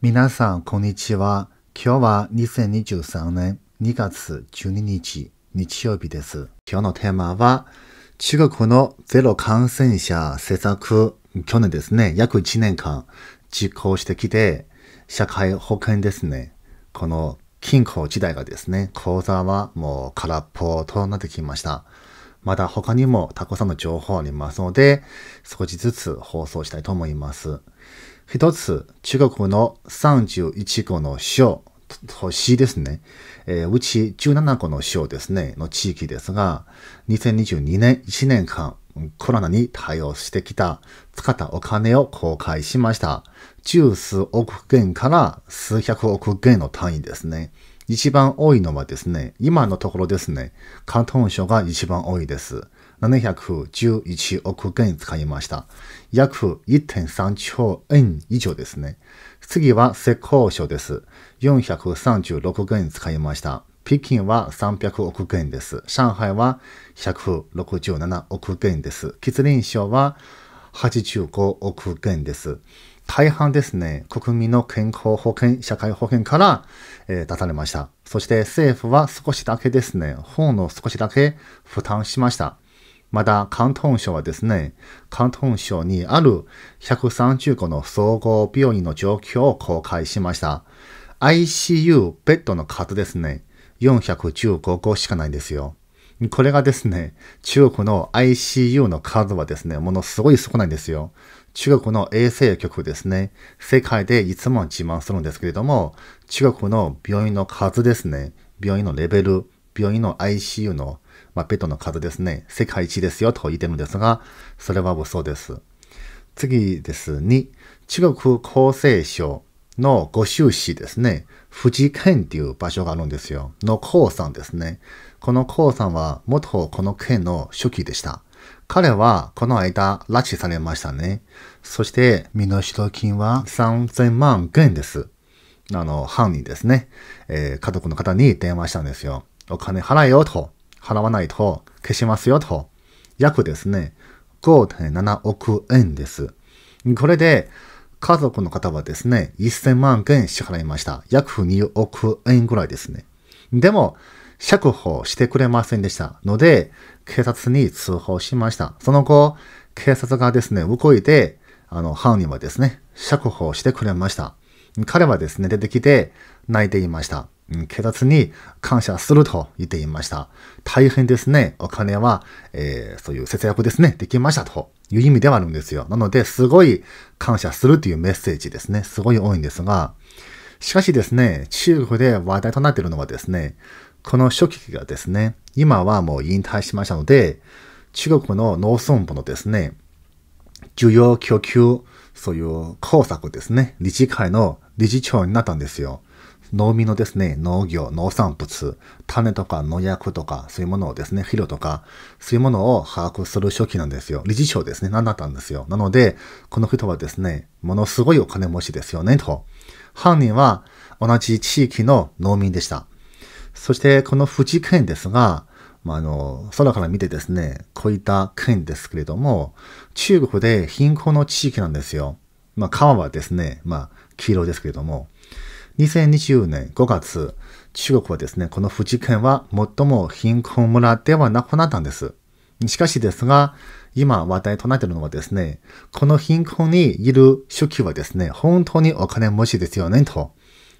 皆さん、こんにちは。今日は2023年2月12日、日曜日です。今日のテーマは、中国のゼロ感染者施策、去年ですね、約1年間実行してきて、社会保険ですね。この金庫時代がですね、口座はもう空っぽとなってきました。まだ他にもたくさんの情報ありますので、少しずつ放送したいと思います。一つ、中国の31個の省、星ですね。えー、うち17個の省ですね、の地域ですが、2022年1年間、コロナに対応してきた、使ったお金を公開しました。十数億元から数百億元の単位ですね。一番多いのはですね、今のところですね、関東省が一番多いです。711億元使いました。約1.3兆円以上ですね。次は浙江省です。436元使いました。北京は300億元です。上海は167億元です。吉林省は85億元です。大半ですね、国民の健康保険、社会保険から、えー、出されました。そして政府は少しだけですね、本の少しだけ負担しました。また、広東省はですね、広東省にある1 3個の総合病院の状況を公開しました。ICU ベッドの数ですね、415個しかないんですよ。これがですね、中国の ICU の数はですね、ものすごい少ないんですよ。中国の衛生局ですね、世界でいつも自慢するんですけれども、中国の病院の数ですね、病院のレベル、病院の ICU のまあ、ペットの数ですね、世界一ですよと言ってるんですが、それは嘘です。次です2、中国厚生省のご州市ですね、富士県っていう場所があるんですよ。の黄さんですね。この黄さんは元この県の初期でした。彼はこの間拉致されましたね。そして身代金は3000万元です。あの、犯人ですね。えー、家族の方に電話したんですよ。お金払えよと。払わないと消しますよと、約ですね、5.7億円です。これで、家族の方はですね、1000万円支払いました。約2億円ぐらいですね。でも、釈放してくれませんでしたので、警察に通報しました。その後、警察がですね、動いて、あの、犯人はですね、釈放してくれました。彼はですね、出てきて泣いていました。警察に感謝すると言っていました。大変ですね。お金は、えー、そういう節約ですね。できましたという意味ではあるんですよ。なので、すごい感謝するというメッセージですね。すごい多いんですが、しかしですね、中国で話題となっているのはですね、この初期がですね、今はもう引退しましたので、中国の農村部のですね、需要供給、そういう工作ですね、理事会の理事長になったんですよ。農民のですね、農業、農産物、種とか農薬とか、そういうものをですね、肥料とか、そういうものを把握する初期なんですよ。理事長ですね、何だったんですよ。なので、この人はですね、ものすごいお金持ちですよね、と。犯人は同じ地域の農民でした。そして、この富士県ですが、まあ、あの、空から見てですね、こういった県ですけれども、中国で貧困の地域なんですよ。まあ、川はですね、まあ、黄色ですけれども、2020年5月、中国はですね、この富士県は最も貧困村ではなくなったんです。しかしですが、今話題となっているのはですね、この貧困にいる初期はですね、本当にお金持ちですよね、と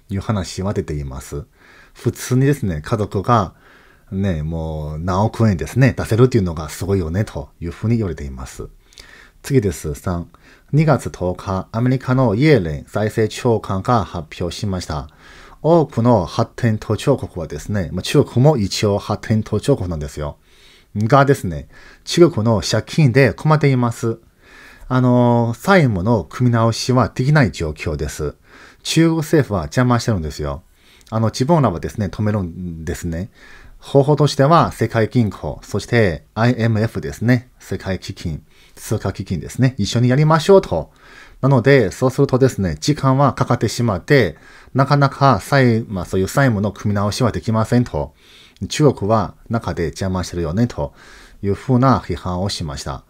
いう話は出ています。普通にですね、家族がね、もう何億円ですね、出せるというのがすごいよね、というふうに言われています。次です。3。2月10日、アメリカのイエレン財政長官が発表しました。多くの発展途上国はですね、まあ、中国も一応発展途上国なんですよ。がですね、中国の借金で困っています。あの、債務の組み直しはできない状況です。中国政府は邪魔してるんですよ。あの、自分らはですね、止めるんですね。方法としては、世界銀行、そして IMF ですね、世界基金。通貨基金ですね、一緒にやりましょうと。なので、そうするとですね、時間はかかってしまって、なかなか債、まあそういう債務の組み直しはできませんと。中国は中で邪魔してるよねというふうな批判をしました。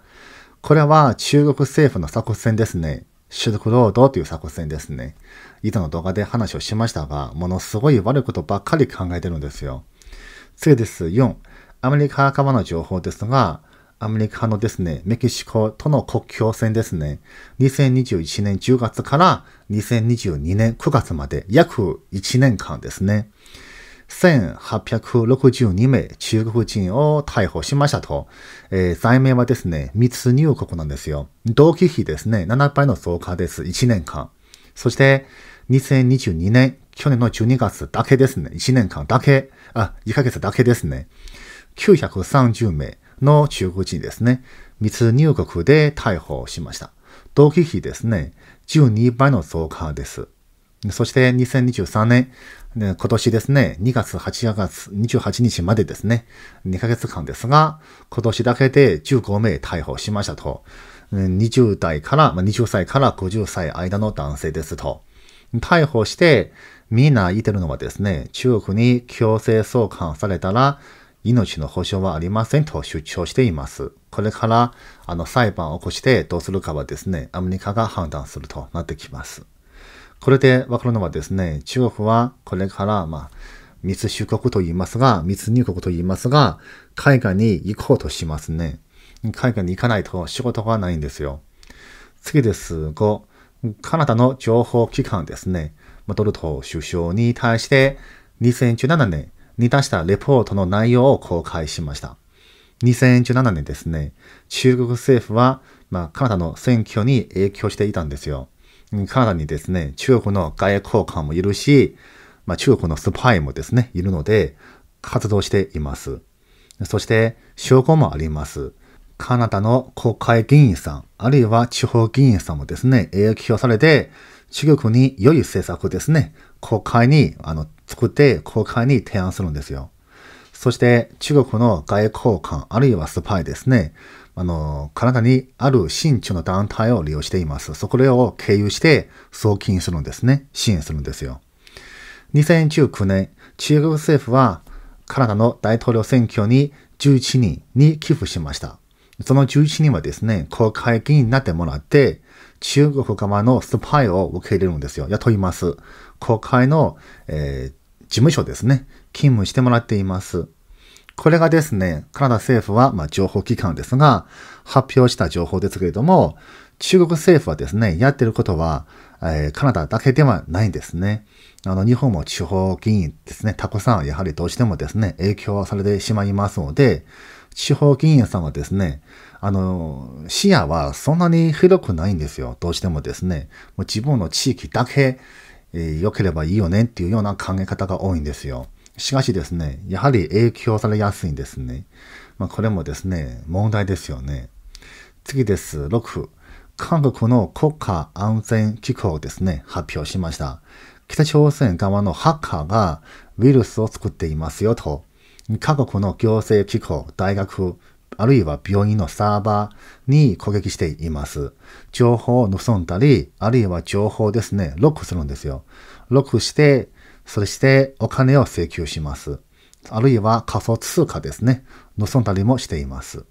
これは中国政府の作戦ですね。シル労働という作戦ですね。以前の動画で話をしましたが、ものすごい悪いことばっかり考えてるんですよ。次です。4。アメリカ側の情報ですが、アメリカのですね、メキシコとの国境線ですね、2021年10月から2022年9月まで約1年間ですね、1862名中国人を逮捕しましたと、えー、罪名はですね、密入国なんですよ。同期比ですね、7倍の増加です。1年間。そして、2022年、去年の12月だけですね、1年間だけ、あ、1ヶ月だけですね、930名。の中国人ですね。密入国で逮捕しました。同期比ですね、12倍の増加です。そして2023年、今年ですね、2月8月28日までですね、2ヶ月間ですが、今年だけで15名逮捕しましたと。20代から、20歳から50歳間の男性ですと。逮捕して、みんな言ってるのはですね、中国に強制送還されたら、命の保証はありませんと主張しています。これから、あの、裁判を起こしてどうするかはですね、アメリカが判断するとなってきます。これでわかるのはですね、中国はこれから、まあ、密出国と言いますが、密入国と言いますが、海外に行こうとしますね。海外に行かないと仕事がないんですよ。次です。5、カナダの情報機関ですね。ドルト首相に対して、2017年、に出したレポートの内容を公開しました。2017年ですね、中国政府は、まあ、カナダの選挙に影響していたんですよ。カナダにですね、中国の外交官もいるし、まあ、中国のスパイもですね、いるので、活動しています。そして、証拠もあります。カナダの国会議員さん、あるいは地方議員さんもですね、影響されて、中国に良い政策ですね、国会にあの作って交換に提案するんですよ。そして中国の外交官あるいはスパイですね。あの、カナダにある新中の団体を利用しています。そこを経由して送金するんですね。支援するんですよ。2019年、中国政府はカナダの大統領選挙に11人に寄付しました。その11人はですね、公会議員になってもらって、中国側のスパイを受け入れるんですよ。雇います。公会の、えー、事務所ですね、勤務してもらっています。これがですね、カナダ政府は、まあ、情報機関ですが、発表した情報ですけれども、中国政府はですね、やってることは、えー、カナダだけではないんですね。あの、日本も地方議員ですね、たくさんやはりどうしてもですね、影響されてしまいますので、地方議員さんはですね、あの、視野はそんなに広くないんですよ。どうしてもですね、もう自分の地域だけ、え良ければいいよねっていうような考え方が多いんですよ。しかしですね、やはり影響されやすいんですね。まあ、これもですね、問題ですよね。次です。6、韓国の国家安全機構ですね、発表しました。北朝鮮側のハッカーがウイルスを作っていますよと、韓国の行政機構、大学、あるいは病院のサーバーに攻撃しています。情報を盗んだり、あるいは情報ですね、ロックするんですよ。ロックして、そしてお金を請求します。あるいは仮想通貨ですね、盗んだりもしています。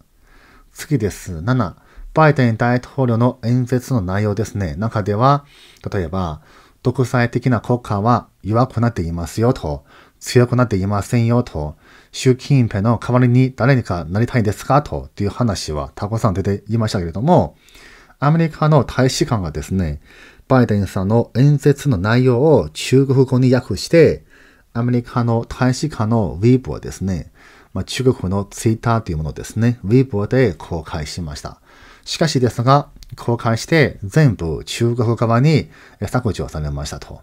次です。7、バイデン大統領の演説の内容ですね。中では、例えば、独裁的な国家は弱くなっていますよと、強くなっていませんよと、習近平の代わりに誰にかなりたいですかという話はたくさん出ていましたけれども、アメリカの大使館がですね、バイデンさんの演説の内容を中国語に訳して、アメリカの大使館のウェブをですね、まあ、中国のツイッターというものですね、ウェブで公開しました。しかしですが、公開して全部中国側に削除されましたと。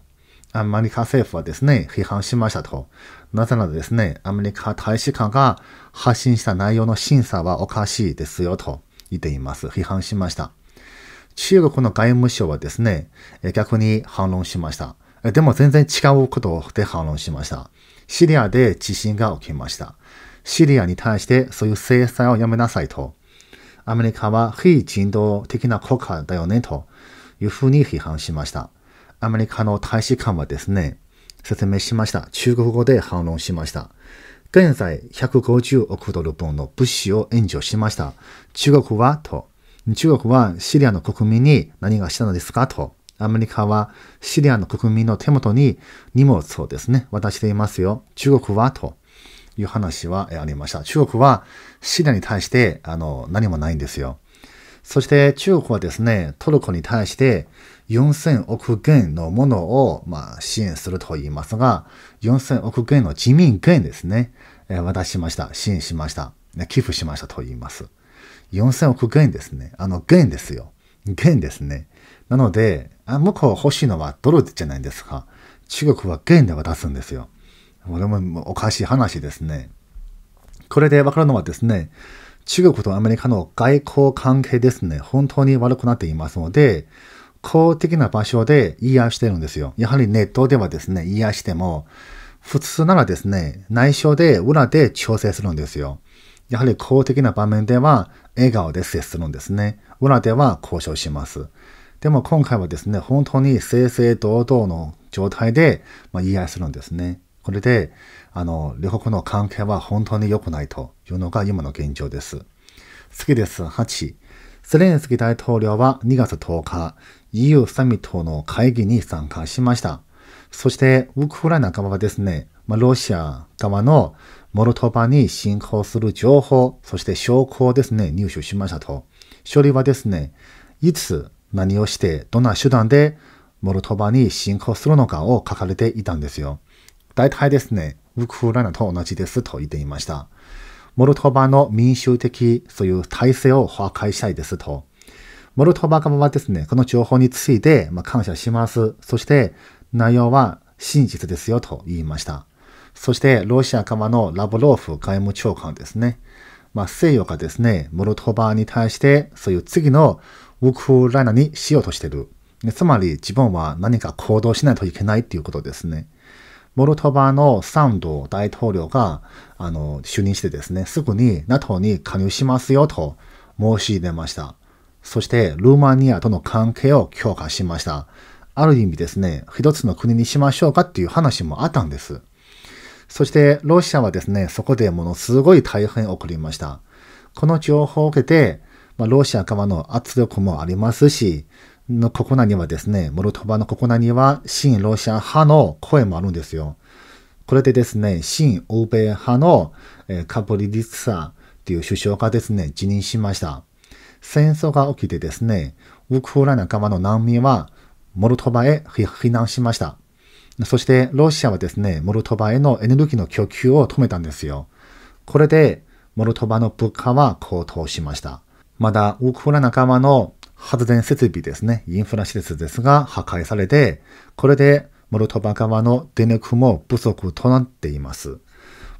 アメリカ政府はですね、批判しましたと。なぜならですね、アメリカ大使館が発信した内容の審査はおかしいですよと言っています。批判しました。中国の外務省はですね、逆に反論しました。でも全然違うことで反論しました。シリアで地震が起きました。シリアに対してそういう制裁をやめなさいと。アメリカは非人道的な国家だよねというふうに批判しました。アメリカの大使館はですね、説明しました。中国語で反論しました。現在、150億ドル分の物資を援助しました。中国はと。中国はシリアの国民に何がしたのですかと。アメリカはシリアの国民の手元に荷物をですね、渡していますよ。中国はという話はありました。中国はシリアに対して、あの、何もないんですよ。そして中国はですね、トルコに対して、4000億元のものを、まあ、支援すると言いますが、4000億元の自民元ですね、えー、渡しました。支援しました。寄付しましたと言います。4000億元ですね。あの、元ですよ。元ですね。なので、あ向こう欲しいのはドルじゃないですか。中国は元で渡すんですよ。これもおかしい話ですね。これでわかるのはですね、中国とアメリカの外交関係ですね、本当に悪くなっていますので、公的な場所で言い合いしてるんですよ。やはりネットではですね、言い合しても、普通ならですね、内緒で裏で調整するんですよ。やはり公的な場面では笑顔で接するんですね。裏では交渉します。でも今回はですね、本当に正々堂々の状態で、ま言い合いするんですね。これで、あの、両国の関係は本当に良くないというのが今の現状です。次です。8。ゼレンスキー大統領は2月10日、EU サミットの会議に参加しました。そして、ウクライナ側はですね、まあ、ロシア側のモルトバに侵攻する情報、そして証拠をですね、入手しましたと。処理はですね、いつ何をして、どんな手段でモルトバに侵攻するのかを書かれていたんですよ。大体ですね、ウクライナと同じですと言っていました。モルトバの民衆的そういう体制を破壊したいですと。モルトバ側はですね、この情報について、ま感謝します。そして、内容は真実ですよと言いました。そして、ロシア側のラブロフ外務長官ですね。まあ、西洋がですね、モルトバに対して、そういう次のウクライナにしようとしてる。つまり、自分は何か行動しないといけないっていうことですね。モルトバのサンド大統領が、あの、就任してですね、すぐに NATO に加入しますよと申し出ました。そして、ルーマニアとの関係を強化しました。ある意味ですね、一つの国にしましょうかっていう話もあったんです。そして、ロシアはですね、そこでものすごい大変起こりました。この情報を受けて、まあ、ロシア側の圧力もありますし、のコナにはですね、モルトバのコナには、新ロシア派の声もあるんですよ。これでですね、新欧米派のカプリリツサという首相がですね、辞任しました。戦争が起きてですね、ウクライナ側の難民はモルトバへ避難しました。そしてロシアはですね、モルトバへのエネルギーの供給を止めたんですよ。これでモルトバの物価は高騰しました。まだウクライナ側の発電設備ですね、インフラ施設ですが破壊されて、これでモルトバ側の電力も不足となっています。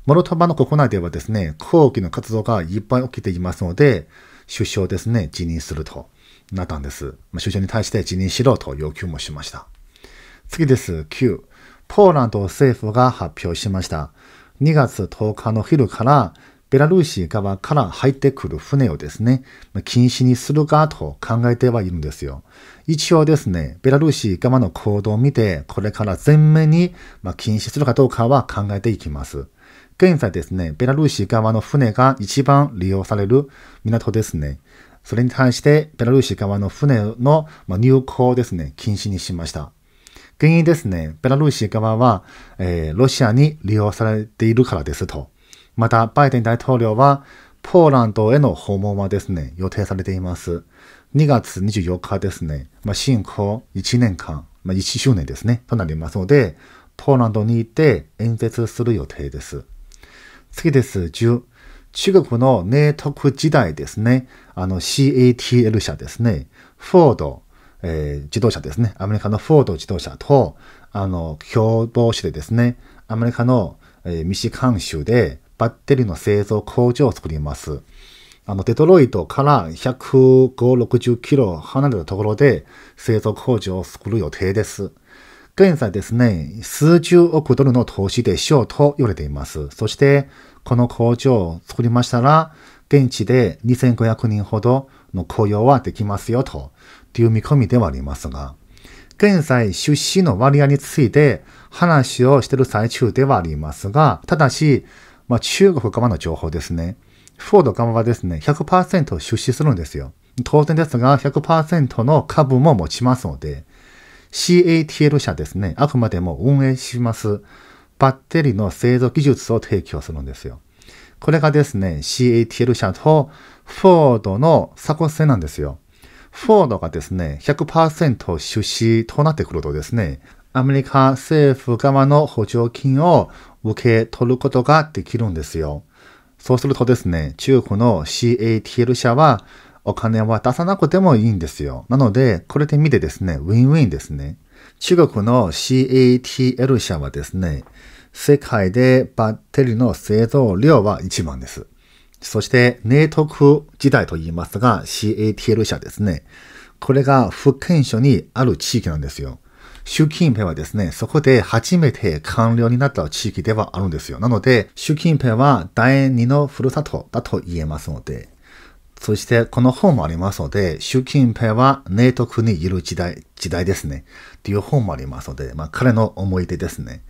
モルトバの国内ではですね、抗議の活動がいっぱい起きていますので、首相ですね、辞任するとなったんです。首相に対して辞任しろと要求もしました。次です。9。ポーランド政府が発表しました。2月10日の昼からベラルーシ側から入ってくる船をですね、禁止にするかと考えてはいるんですよ。一応ですね、ベラルーシ側の行動を見て、これから全面に禁止するかどうかは考えていきます。現在ですね、ベラルーシ側の船が一番利用される港ですね。それに対して、ベラルーシ側の船の入港をですね、禁止にしました。原因ですね、ベラルーシ側は、えー、ロシアに利用されているからですと。また、バイデン大統領は、ポーランドへの訪問はですね、予定されています。2月24日ですね、まあ、侵1年間、まあ、1周年ですね、となりますので、ポーランドに行って演説する予定です。次です。10。中国の寧徳時代ですね。あの CATL 社ですね。フォード、えー、自動車ですね。アメリカのフォード自動車と、あの、共謀してですね、アメリカの、えー、ミシカン州でバッテリーの製造工場を作ります。あの、デトロイトから1 5 60キロ離れたところで製造工場を作る予定です。現在ですね、数十億ドルの投資でしょうと言われています。そして、この工場を作りましたら、現地で2500人ほどの雇用はできますよと、という見込みではありますが、現在出資の割合について話をしている最中ではありますが、ただし、まあ、中国側の情報ですね。フォード側はですね、100%出資するんですよ。当然ですが、100%の株も持ちますので、CATL 社ですね、あくまでも運営します。バッテリーの製造技術を提供するんですよ。これがですね、CATL 社とフォードの作戦なんですよ。フォードがですね、100%出資となってくるとですね、アメリカ政府側の補助金を受け取ることができるんですよ。そうするとですね、中国の CATL 社はお金は出さなくてもいいんですよ。なので、これで見てですね、ウィンウィンですね。中国の CATL 社はですね、世界でバッテリーの製造量は一番です。そして、ト徳時代と言いますが、CATL 社ですね。これが福建省にある地域なんですよ。習近平はですね、そこで初めて官僚になった地域ではあるんですよ。なので、習近平は第二のふるさとだと言えますので、そしてこの本もありますので、習近平はト徳にいる時代、時代ですね。っていう本もありますので、まあ彼の思い出ですね。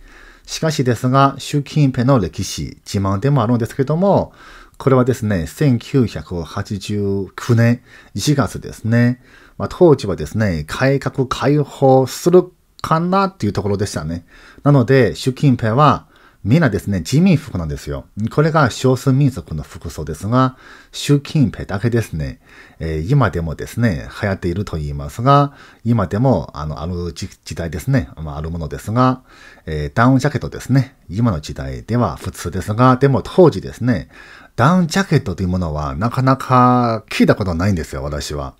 しかしですが、習近平の歴史、自慢でもあるんですけども、これはですね、1989年1月ですね。まあ、当時はですね、改革開放するかなっていうところでしたね。なので、習近平は、みんなですね、自民服なんですよ。これが少数民族の服装ですが、習近平だけですね、えー、今でもですね、流行っていると言いますが、今でも、あの、ある時代ですね、まあ、あるものですが、えー、ダウンジャケットですね、今の時代では普通ですが、でも当時ですね、ダウンジャケットというものはなかなか聞いたことないんですよ、私は。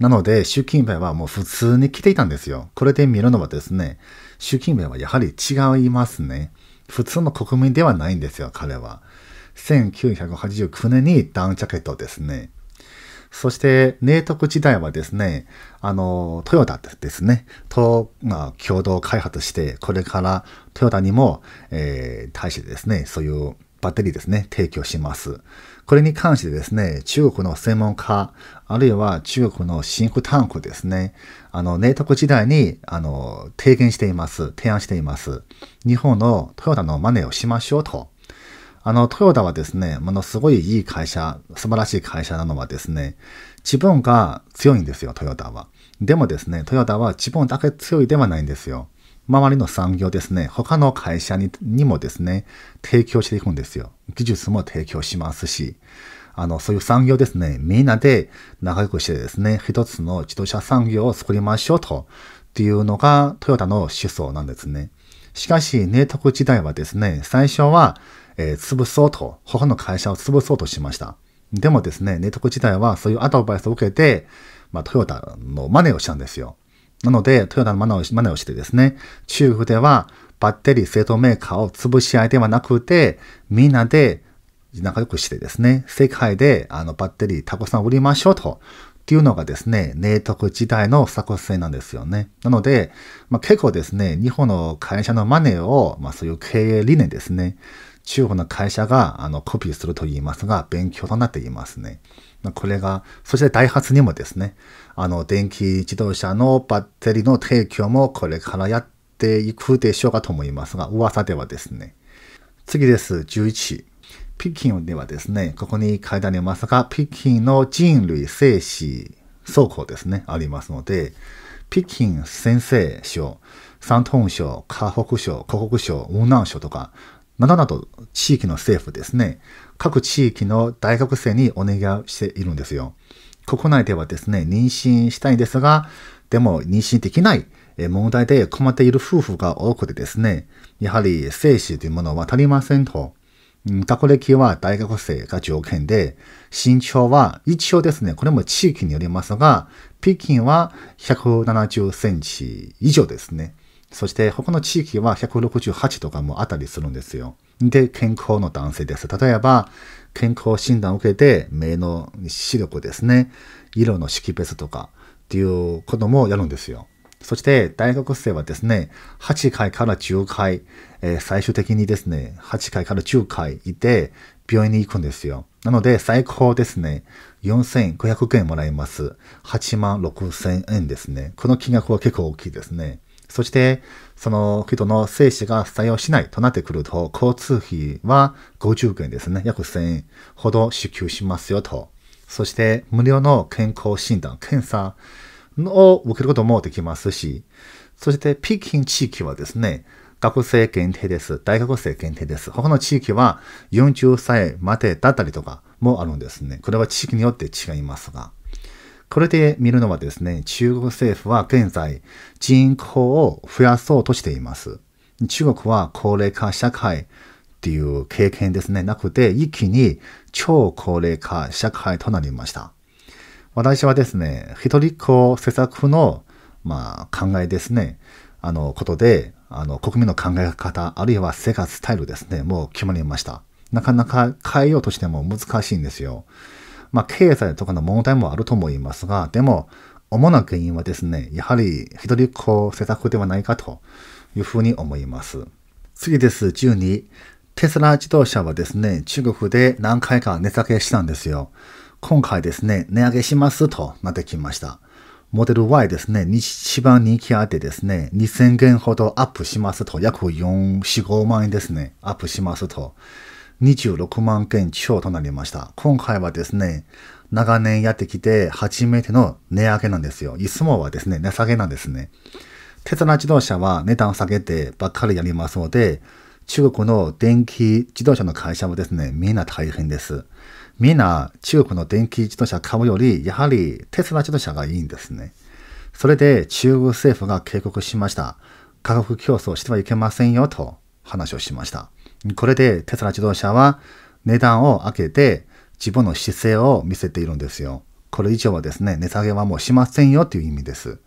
なので、習近平はもう普通に来ていたんですよ。これで見るのはですね、習近平はやはり違いますね。普通の国民ではないんですよ、彼は。1989年にダウンジャケットですね。そして、明徳時代はですね、あの、トヨタですね、と、まあ、共同開発して、これからトヨタにも、えー、対してですね、そういうバッテリーですね、提供します。これに関してですね、中国の専門家、あるいは中国のシンクタンクですね、あの、明徳時代に、あの、提言しています。提案しています。日本のトヨタの真似をしましょうと。あの、トヨタはですね、ものすごいいい会社、素晴らしい会社なのはですね、自分が強いんですよ、トヨタは。でもですね、トヨタは自分だけ強いではないんですよ。周りの産業ですね、他の会社ににもですね、提供していくんですよ。技術も提供しますし、あの、そういう産業ですね、みんなで仲良くしてですね、一つの自動車産業を作りましょうと、っていうのがトヨタの思想なんですね。しかし、ネトク時代はですね、最初は、えー、潰そうと、他の会社を潰そうとしました。でもですね、ネトク時代はそういうアドバイスを受けて、まあ、トヨタの真似をしたんですよ。なので、トヨタのマナーをしてですね、中国ではバッテリー製造メーカーを潰し合いではなくて、みんなで仲良くしてですね、世界であのバッテリーたくさん売りましょうと。っていうのがですね、明徳時代の作戦なんですよね。なので、まあ、結構ですね、日本の会社のマネーを、まあそういう経営理念ですね、中国の会社があのコピーすると言いますが、勉強となっていますね。これが、そしてダイハツにもですね、あの、電気自動車のバッテリーの提供もこれからやっていくでしょうかと思いますが、噂ではですね。次です、11。北京ではですね、ここに書いてありますが、北京の人類生死倉庫ですね、ありますので、北京先生省、山東省、河北省、湖北省、雲南省とか、などなど地域の政府ですね、各地域の大学生にお願いしているんですよ。国内ではですね、妊娠したいんですが、でも妊娠できない問題で困っている夫婦が多くてですね、やはり精子というものは足りませんと。学歴は大学生が条件で、身長は一応ですね、これも地域によりますが、北京は170センチ以上ですね。そして他の地域は168とかもあったりするんですよ。で、健康の男性です。例えば、健康診断を受けて、目の視力ですね、色の識別とかっていうこともやるんですよ。そして、大学生はですね、8回から10回、えー、最終的にですね、8回から10回いて、病院に行くんですよ。なので、最高ですね、4500円もらいます。8万6000円ですね。この金額は結構大きいですね。そして、その人の精子が作用しないとなってくると、交通費は50元ですね。約1000円ほど支給しますよと。そして、無料の健康診断、検査を受けることもできますし、そして、北京地域はですね、学生限定です。大学生限定です。他の地域は40歳までだったりとかもあるんですね。これは地域によって違いますが。これで見るのはですね、中国政府は現在人口を増やそうとしています。中国は高齢化社会っていう経験ですね、なくて一気に超高齢化社会となりました。私はですね、一人っ子施策の、まあ、考えですね、あの、ことで、あの、国民の考え方、あるいは生活スタイルですね、もう決まりました。なかなか変えようとしても難しいんですよ。まあ、経済とかの問題もあると思いますが、でも、主な原因はですね、やはり一人っ子施策ではないかというふうに思います。次です、12。テスラ自動車はですね、中国で何回か値下げしたんですよ。今回ですね、値上げしますとなってきました。モデル Y ですね、一番人気あってですね、2000元ほどアップしますと、約4、4、5万円ですね、アップしますと26万件超となりました。今回はですね、長年やってきて初めての値上げなんですよ。いつもはですね、値下げなんですね。テスラ自動車は値段を下げてばっかりやりますので、中国の電気自動車の会社もですね、みんな大変です。みんな中国の電気自動車買うより、やはりテスラ自動車がいいんですね。それで中国政府が警告しました。価格競争してはいけませんよと話をしました。これでテスラ自動車は値段を上げて自分の姿勢を見せているんですよ。これ以上はですね、値下げはもうしませんよという意味です。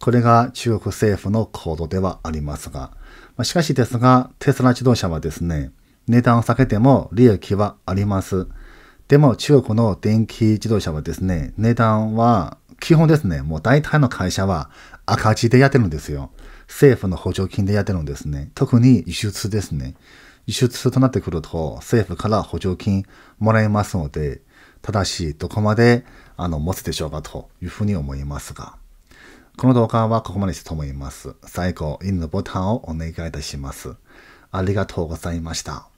これが中国政府の行動ではありますが、ましかしですが、テスラ自動車はですね、値段を下げても利益はあります。でも中国の電気自動車はですね、値段は基本ですね、もう大体の会社は赤字でやってるんですよ。政府の補助金でやってるんですね。特に輸出ですね。輸出となってくると、政府から補助金もらえますので、ただし、どこまで、あの、持つでしょうかというふうに思いますが、この動画はここまでしたと思います。最後、いいのボタンをお願いいたします。ありがとうございました。